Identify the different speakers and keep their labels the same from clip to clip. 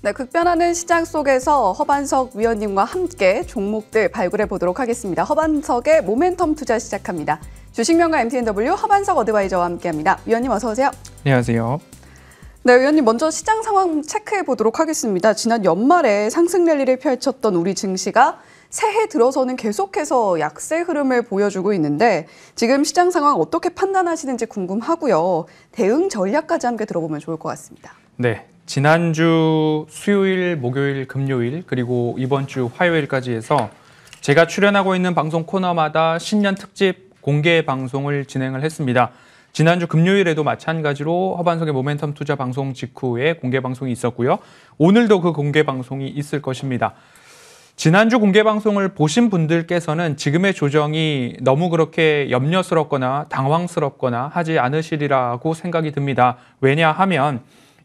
Speaker 1: 네, 급변하는 시장 속에서 허반석 위원님과 함께 종목들 발굴해 보도록 하겠습니다. 허반석의 모멘텀 투자 시작합니다. 주식명가 MTNW 허반석 어드바이저와 함께합니다. 위원님 어서 오세요. 안녕하세요. 네, 위원님 먼저 시장 상황 체크해 보도록 하겠습니다. 지난 연말에 상승 랠리를 펼쳤던 우리 증시가 새해 들어서는 계속해서 약세 흐름을 보여주고 있는데 지금 시장 상황 어떻게 판단하시는지 궁금하고요. 대응 전략까지 함께 들어보면 좋을 것 같습니다.
Speaker 2: 네, 지난주 수요일, 목요일, 금요일 그리고 이번 주 화요일까지 해서 제가 출연하고 있는 방송 코너마다 신년 특집 공개 방송을 진행을 했습니다. 지난주 금요일에도 마찬가지로 허반석의 모멘텀 투자 방송 직후에 공개 방송이 있었고요. 오늘도 그 공개 방송이 있을 것입니다. 지난주 공개 방송을 보신 분들께서는 지금의 조정이 너무 그렇게 염려스럽거나 당황스럽거나 하지 않으시리라고 생각이 듭니다. 왜냐하면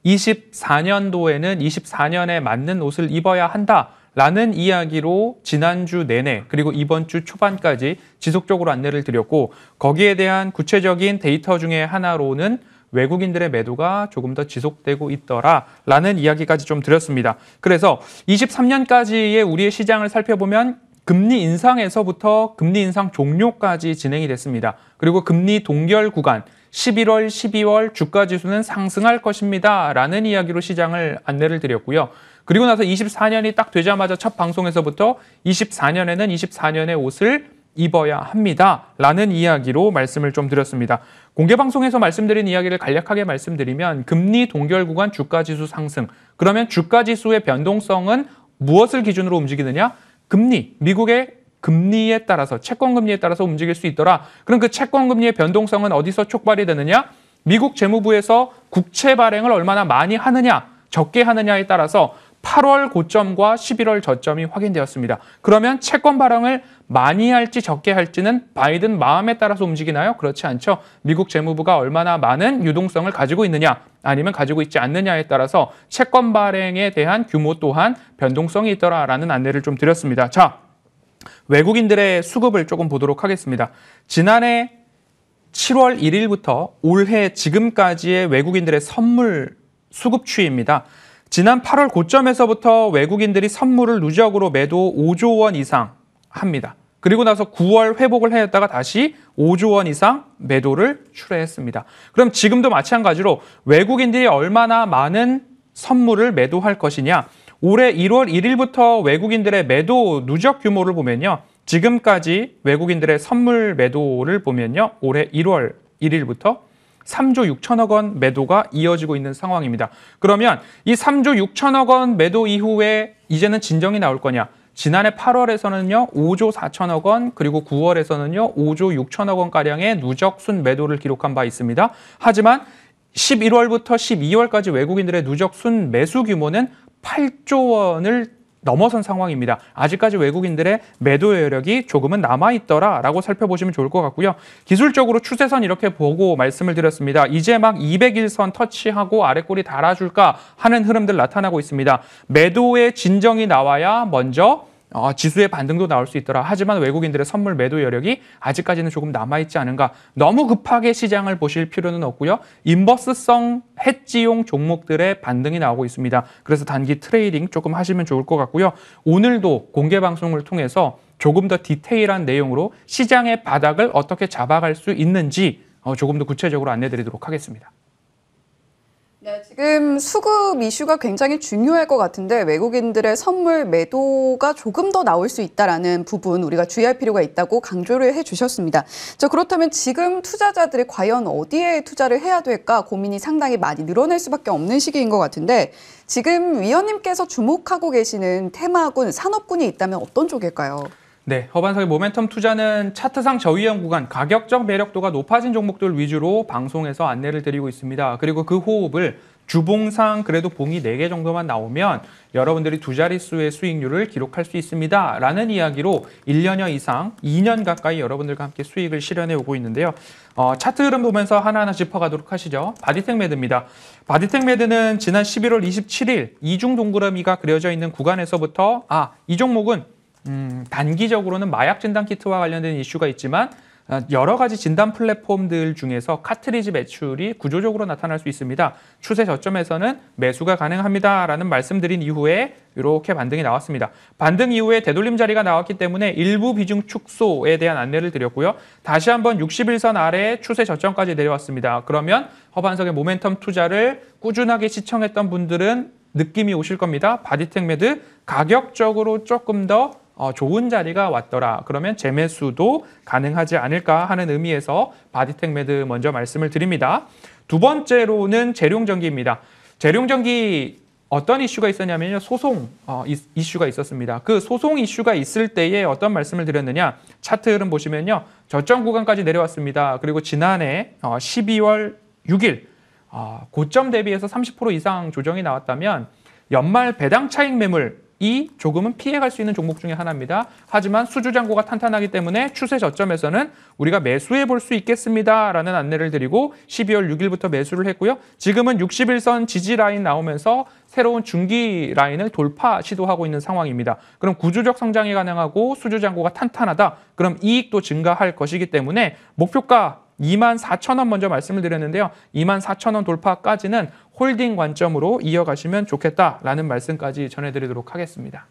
Speaker 2: 24년도에는 24년에 맞는 옷을 입어야 한다. 라는 이야기로 지난주 내내 그리고 이번 주 초반까지 지속적으로 안내를 드렸고 거기에 대한 구체적인 데이터 중에 하나로는 외국인들의 매도가 조금 더 지속되고 있더라라는 이야기까지 좀 드렸습니다. 그래서 23년까지의 우리의 시장을 살펴보면 금리 인상에서부터 금리 인상 종료까지 진행이 됐습니다. 그리고 금리 동결 구간 11월, 12월 주가 지수는 상승할 것입니다. 라는 이야기로 시장을 안내를 드렸고요. 그리고 나서 24년이 딱 되자마자 첫 방송에서부터 24년에는 24년의 옷을 입어야 합니다. 라는 이야기로 말씀을 좀 드렸습니다. 공개 방송에서 말씀드린 이야기를 간략하게 말씀드리면 금리 동결 구간 주가 지수 상승. 그러면 주가 지수의 변동성은 무엇을 기준으로 움직이느냐? 금리, 미국의 금리에 따라서 채권 금리에 따라서 움직일 수 있더라. 그럼 그 채권 금리의 변동성은 어디서 촉발이 되느냐? 미국 재무부에서 국채 발행을 얼마나 많이 하느냐, 적게 하느냐에 따라서 8월 고점과 11월 저점이 확인되었습니다. 그러면 채권 발행을 많이 할지 적게 할지는 바이든 마음에 따라서 움직이나요? 그렇지 않죠. 미국 재무부가 얼마나 많은 유동성을 가지고 있느냐 아니면 가지고 있지 않느냐에 따라서 채권 발행에 대한 규모 또한 변동성이 있더라라는 안내를 좀 드렸습니다. 자, 외국인들의 수급을 조금 보도록 하겠습니다. 지난해 7월 1일부터 올해 지금까지의 외국인들의 선물 수급 추이입니다. 지난 8월 고점에서부터 외국인들이 선물을 누적으로 매도 5조 원 이상 합니다. 그리고 나서 9월 회복을 해였다가 다시 5조 원 이상 매도를 출회했습니다. 그럼 지금도 마찬가지로 외국인들이 얼마나 많은 선물을 매도할 것이냐 올해 1월 1일부터 외국인들의 매도 누적 규모를 보면요. 지금까지 외국인들의 선물 매도를 보면요. 올해 1월 1일부터 3조 6천억 원 매도가 이어지고 있는 상황입니다. 그러면 이 3조 6천억 원 매도 이후에 이제는 진정이 나올 거냐? 지난해 8월에서는요, 5조 4천억 원, 그리고 9월에서는요, 5조 6천억 원가량의 누적순 매도를 기록한 바 있습니다. 하지만 11월부터 12월까지 외국인들의 누적순 매수 규모는 8조 원을 넘어선 상황입니다. 아직까지 외국인들의 매도 여력이 조금은 남아있더라라고 살펴보시면 좋을 것 같고요. 기술적으로 추세선 이렇게 보고 말씀을 드렸습니다. 이제 막 201선 터치하고 아래 꼬리 달아줄까 하는 흐름들 나타나고 있습니다. 매도의 진정이 나와야 먼저 어, 지수의 반등도 나올 수 있더라. 하지만 외국인들의 선물 매도 여력이 아직까지는 조금 남아있지 않은가. 너무 급하게 시장을 보실 필요는 없고요. 인버스성 해지용 종목들의 반등이 나오고 있습니다. 그래서 단기 트레이딩 조금 하시면 좋을 것 같고요. 오늘도 공개 방송을 통해서 조금 더 디테일한 내용으로 시장의 바닥을 어떻게 잡아갈 수 있는지 어, 조금 더 구체적으로 안내드리도록 하겠습니다.
Speaker 1: 네, 지금 수급 이슈가 굉장히 중요할 것 같은데 외국인들의 선물 매도가 조금 더 나올 수 있다라는 부분 우리가 주의할 필요가 있다고 강조를 해주셨습니다. 자 그렇다면 지금 투자자들이 과연 어디에 투자를 해야 될까 고민이 상당히 많이 늘어날 수밖에 없는 시기인 것 같은데 지금 위원님께서 주목하고 계시는 테마군 산업군이 있다면 어떤 쪽일까요?
Speaker 2: 네, 허반석의 모멘텀 투자는 차트상 저위험 구간, 가격적 매력도가 높아진 종목들 위주로 방송에서 안내를 드리고 있습니다. 그리고 그 호흡을 주봉상 그래도 봉이 4개 정도만 나오면 여러분들이 두 자릿수의 수익률을 기록할 수 있습니다. 라는 이야기로 1년여 이상, 2년 가까이 여러분들과 함께 수익을 실현해 오고 있는데요. 어, 차트 흐름 보면서 하나하나 짚어가도록 하시죠. 바디텍 매드입니다. 바디텍 매드는 지난 11월 27일 이중 동그라미가 그려져 있는 구간에서부터 아, 이 종목은 음, 단기적으로는 마약 진단 키트와 관련된 이슈가 있지만 아, 여러 가지 진단 플랫폼들 중에서 카트리지 매출이 구조적으로 나타날 수 있습니다. 추세 저점에서는 매수가 가능합니다라는 말씀드린 이후에 이렇게 반등이 나왔습니다. 반등 이후에 되돌림 자리가 나왔기 때문에 일부 비중 축소에 대한 안내를 드렸고요. 다시 한번 60일선 아래 추세 저점까지 내려왔습니다. 그러면 허반석의 모멘텀 투자를 꾸준하게 시청했던 분들은 느낌이 오실 겁니다. 바디텍 매드 가격적으로 조금 더 어, 좋은 자리가 왔더라. 그러면 재매수도 가능하지 않을까 하는 의미에서 바디텍매드 먼저 말씀을 드립니다. 두 번째로는 재룡전기입니다. 재룡전기 어떤 이슈가 있었냐면요. 소송 어, 이슈가 있었습니다. 그 소송 이슈가 있을 때에 어떤 말씀을 드렸느냐. 차트 흐름 보시면요. 저점 구간까지 내려왔습니다. 그리고 지난해 12월 어, 6일 고점 대비해서 30% 이상 조정이 나왔다면 연말 배당 차익 매물 이 조금은 피해갈 수 있는 종목 중에 하나입니다. 하지만 수주장고가 탄탄하기 때문에 추세 저점에서는 우리가 매수해 볼 수 있겠습니다라는 안내를 드리고 12월 6일부터 매수를 했고요. 지금은 61선 지지 라인 나오면서 새로운 중기 라인을 돌파 시도하고 있는 상황입니다. 그럼 구조적 성장이 가능하고 수주장고가 탄탄하다. 그럼 이익도 증가할 것이기 때문에 목표가 2만 4천 원 먼저 말씀을 드렸는데요. 2만 4천 원 돌파까지는 홀딩 관점으로 이어가시면 좋겠다라는 말씀까지 전해드리도록 하겠습니다.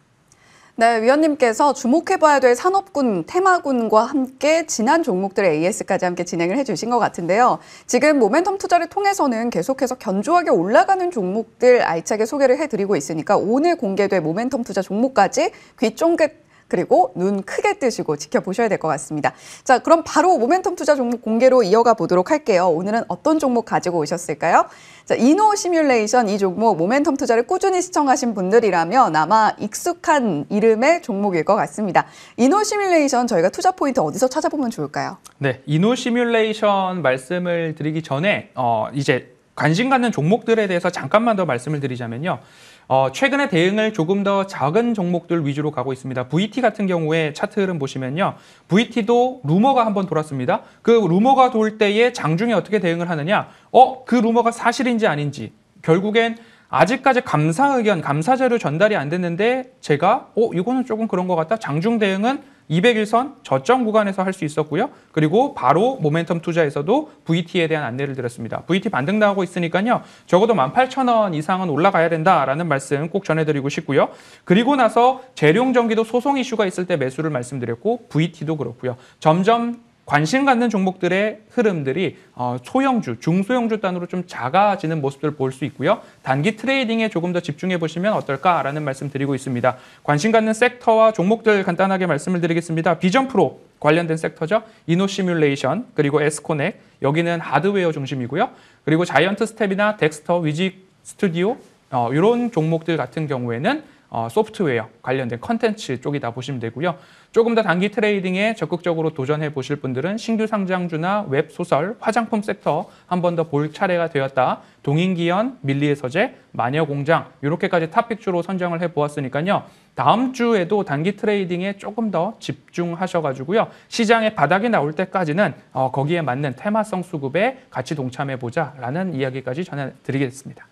Speaker 1: 네, 위원님께서 주목해봐야 될 산업군, 테마군과 함께 지난 종목들의 AS까지 함께 진행을 해주신 것 같은데요. 지금 모멘텀 투자를 통해서는 계속해서 견조하게 올라가는 종목들 알차게 소개를 해드리고 있으니까 오늘 공개될 모멘텀 투자 종목까지 귀 쫑긋 그리고 눈 크게 뜨시고 지켜보셔야 될 것 같습니다. 자, 그럼 바로 모멘텀 투자 종목 공개로 이어가 보도록 할게요. 오늘은 어떤 종목 가지고 오셨을까요? 자, 이노 시뮬레이션 이 종목 모멘텀 투자를 꾸준히 시청하신 분들이라면 아마 익숙한 이름의 종목일 것 같습니다. 이노 시뮬레이션 저희가 투자 포인트 어디서 찾아보면 좋을까요?
Speaker 2: 네, 이노 시뮬레이션 말씀을 드리기 전에 어, 이제 관심 갖는 종목들에 대해서 잠깐만 더 말씀을 드리자면요. 어, 최근에 대응을 조금 더 작은 종목들 위주로 가고 있습니다. VT 같은 경우에 차트 흐름 보시면요. VT도 루머가 한번 돌았습니다. 그 루머가 돌 때에 장중에 어떻게 대응을 하느냐. 어? 그 루머가 사실인지 아닌지. 결국엔 아직까지 감사 의견, 감사 자료 전달이 안 됐는데 제가 어? 이거는 조금 그런 것 같다. 장중 대응은 201선 저점 구간에서 할 수 있었고요. 그리고 바로 모멘텀 투자에서도 VT에 대한 안내를 드렸습니다. VT 반등 나오고 있으니까요. 적어도 18,000원 이상은 올라가야 된다라는 말씀 꼭 전해드리고 싶고요. 그리고 나서 재룡전기도 소송 이슈가 있을 때 매수를 말씀드렸고 VT도 그렇고요. 점점 관심 갖는 종목들의 흐름들이 어, 소형주, 중소형주 단으로 좀 작아지는 모습들을 볼 수 있고요. 단기 트레이딩에 조금 더 집중해 보시면 어떨까라는 말씀 드리고 있습니다. 관심 갖는 섹터와 종목들 간단하게 말씀을 드리겠습니다. 비전 프로 관련된 섹터죠. 이노 시뮬레이션, 그리고 에스코넥, 여기는 하드웨어 중심이고요. 그리고 자이언트 스텝이나 덱스터, 위직 스튜디오, 어, 이런 종목들 같은 경우에는 어, 소프트웨어 관련된 컨텐츠 쪽이다 보시면 되고요. 조금 더 단기 트레이딩에 적극적으로 도전해 보실 분들은 신규 상장주나 웹 소설, 화장품 섹터 한 번 더 볼 차례가 되었다. 동인기현 밀리의 서재, 마녀공장 이렇게까지 탑픽주로 선정을 해 보았으니까요. 다음 주에도 단기 트레이딩에 조금 더 집중하셔가지고요. 시장의 바닥이 나올 때까지는 어, 거기에 맞는 테마성 수급에 같이 동참해 보자라는 이야기까지 전해드리겠습니다.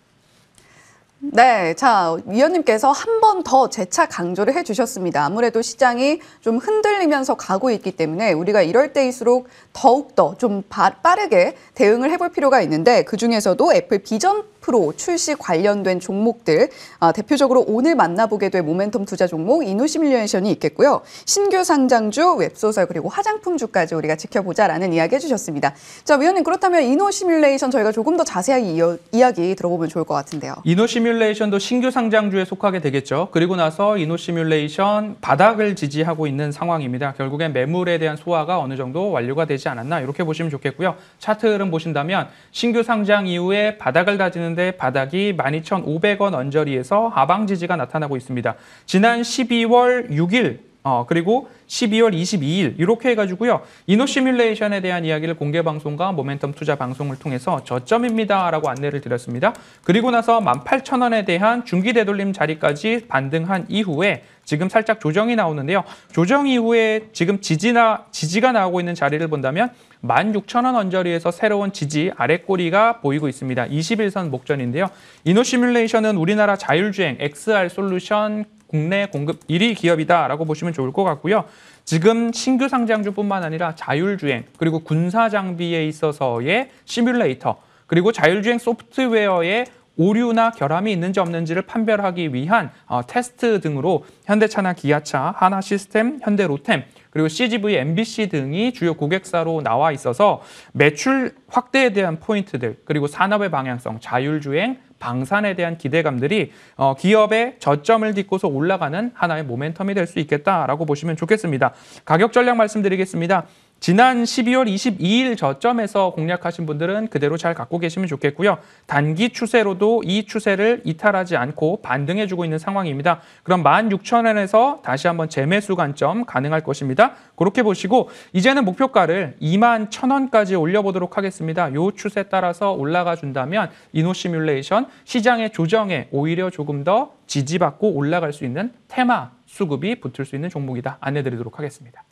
Speaker 1: 네, 자 위원님께서 한 번 더 재차 강조를 해주셨습니다. 아무래도 시장이 좀 흔들리면서 가고 있기 때문에 우리가 이럴 때일수록 더욱 더좀 빠르게 대응을 해볼 필요가 있는데 그 중에서도 애플 비전 프로 출시 관련된 종목들 아, 대표적으로 오늘 만나보게 될 모멘텀 투자 종목 이노시뮬레이션이 있겠고요. 신규 상장주, 웹소설 그리고 화장품주까지 우리가 지켜보자라는 이야기 해주셨습니다. 자 위원님 그렇다면 이노시뮬레이션 저희가 조금 더 자세하게 이어, 이야기 들어보면 좋을 것 같은데요.
Speaker 2: 이노시뮬레이션도 신규 상장주에 속하게 되겠죠. 그리고 나서 이노시뮬레이션 바닥을 지지하고 있는 상황입니다. 결국엔 매물에 대한 소화가 어느 정도 완료가 되지 않았나 이렇게 보시면 좋겠고요. 차트 흐름 보신다면 신규 상장 이후에 바닥을 다지는 있는데 바닥이 12,500원 언저리에서 하방 지지가 나타나고 있습니다. 지난 12월 6일 어, 그리고 12월 22일 이렇게 해가지고요. 이노 시뮬레이션에 대한 이야기를 공개 방송과 모멘텀 투자 방송을 통해서 저점입니다라고 안내를 드렸습니다. 그리고 나서 18,000원에 대한 중기 되돌림 자리까지 반등한 이후에 지금 살짝 조정이 나오는데요. 조정 이후에 지금 지지나 지지가 나오고 있는 자리를 본다면 16,000원 언저리에서 새로운 지지 아래꼬리가 보이고 있습니다. 21선 목전인데요. 이노 시뮬레이션은 우리나라 자율주행 XR 솔루션 국내 공급 1위 기업이다라고 보시면 좋을 것 같고요. 지금 신규 상장주뿐만 아니라 자율주행 그리고 군사 장비에 있어서의 시뮬레이터 그리고 자율주행 소프트웨어의 오류나 결함이 있는지 없는지를 판별하기 위한 어, 테스트 등으로 현대차나 기아차, 하나시스템, 현대로템, 그리고 CGV, MBC 등이 주요 고객사로 나와 있어서 매출 확대에 대한 포인트들, 그리고 산업의 방향성, 자율주행, 방산에 대한 기대감들이 어, 기업의 저점을 딛고서 올라가는 하나의 모멘텀이 될 수 있겠다라고 보시면 좋겠습니다. 가격 전략 말씀드리겠습니다. 지난 12월 22일 저점에서 공략하신 분들은 그대로 잘 갖고 계시면 좋겠고요. 단기 추세로도 이 추세를 이탈하지 않고 반등해주고 있는 상황입니다. 그럼 16,000원에서 다시 한번 재매수 관점 가능할 것입니다. 그렇게 보시고 이제는 목표가를 2 1,000원까지 올려보도록 하겠습니다. 요 추세 따라서 올라가 준다면 이노 시뮬레이션 시장의 조정에 오히려 조금 더 지지받고 올라갈 수 있는 테마 수급이 붙을 수 있는 종목이다. 안내드리도록 하겠습니다.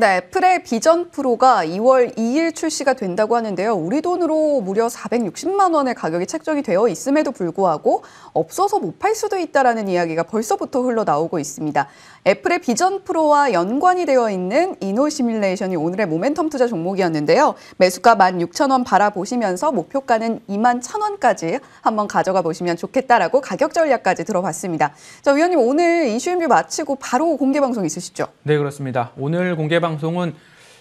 Speaker 1: 네, 애플의 비전 프로가 2월 2일 출시가 된다고 하는데요. 우리 돈으로 무려 460만 원의 가격이 책정이 되어 있음에도 불구하고 없어서 못 팔 수도 있다라는 이야기가 벌써부터 흘러나오고 있습니다. 애플의 비전 프로와 연관이 되어 있는 이노 시뮬레이션이 오늘의 모멘텀 투자 종목이었는데요. 매수가 16,000원 바라보시면서 목표가는 2 1,000원까지 한번 가져가 보시면 좋겠다라고 가격 전략까지 들어봤습니다. 자, 위원님 오늘 이슈인뷰 마치고 바로 공개 방송 있으시죠?
Speaker 2: 네, 그렇습니다. 오늘 공개 방송 방송은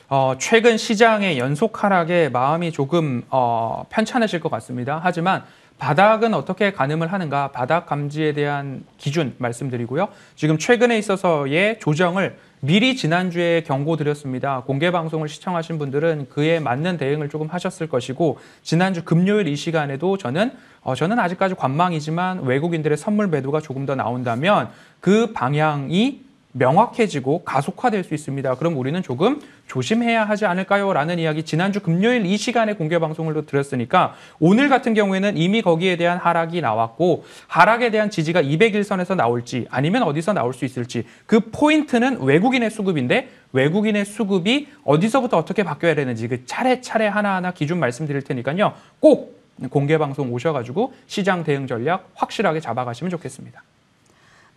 Speaker 2: 어, 최근 시장의 연속 하락에 마음이 조금 어, 편찮으실 것 같습니다. 하지만 바닥은 어떻게 가늠을 하는가 바닥 감지에 대한 기준 말씀드리고요. 지금 최근에 있어서의 조정을 미리 지난주에 경고드렸습니다. 공개 방송을 시청하신 분들은 그에 맞는 대응을 조금 하셨을 것이고 지난주 금요일 이 시간에도 저는 어, 저는 아직까지 관망이지만 외국인들의 선물 매도가 조금 더 나온다면 그 방향이 명확해지고 가속화될 수 있습니다. 그럼 우리는 조금 조심해야 하지 않을까요? 라는 이야기 지난주 금요일 이 시간에 공개 방송으로 드렸으니까 오늘 같은 경우에는 이미 거기에 대한 하락이 나왔고 하락에 대한 지지가 200일선에서 나올지 아니면 어디서 나올 수 있을지 그 포인트는 외국인의 수급인데 외국인의 수급이 어디서부터 어떻게 바뀌어야 되는지 그 차례차례 하나하나 기준 말씀드릴 테니까요. 꼭 공개 방송 오셔가지고 시장 대응 전략 확실하게 잡아가시면 좋겠습니다.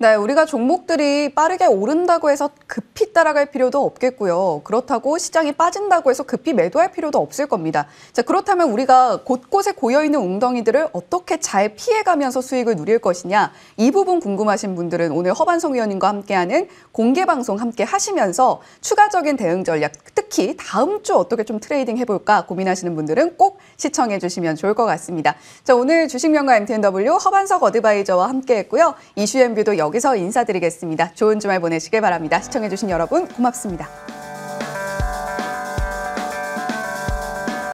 Speaker 1: 네, 우리가 종목들이 빠르게 오른다고 해서 급히 따라갈 필요도 없겠고요. 그렇다고 시장이 빠진다고 해서 급히 매도할 필요도 없을 겁니다. 자, 그렇다면 우리가 곳곳에 고여있는 웅덩이들을 어떻게 잘 피해가면서 수익을 누릴 것이냐. 이 부분 궁금하신 분들은 오늘 허반성 위원님과 함께하는 공개방송 함께 하시면서 추가적인 대응 전략, 특히 다음 주 어떻게 좀 트레이딩 해볼까 고민하시는 분들은 꼭 시청해 주시면 좋을 것 같습니다. 자, 오늘 주식명가 MTNW 허반석 어드바이저와 함께했고요. 이슈 엠뷰도 여 여기서 인사드리겠습니다. 좋은 주말 보내시길 바랍니다. 시청해주신 여러분 고맙습니다.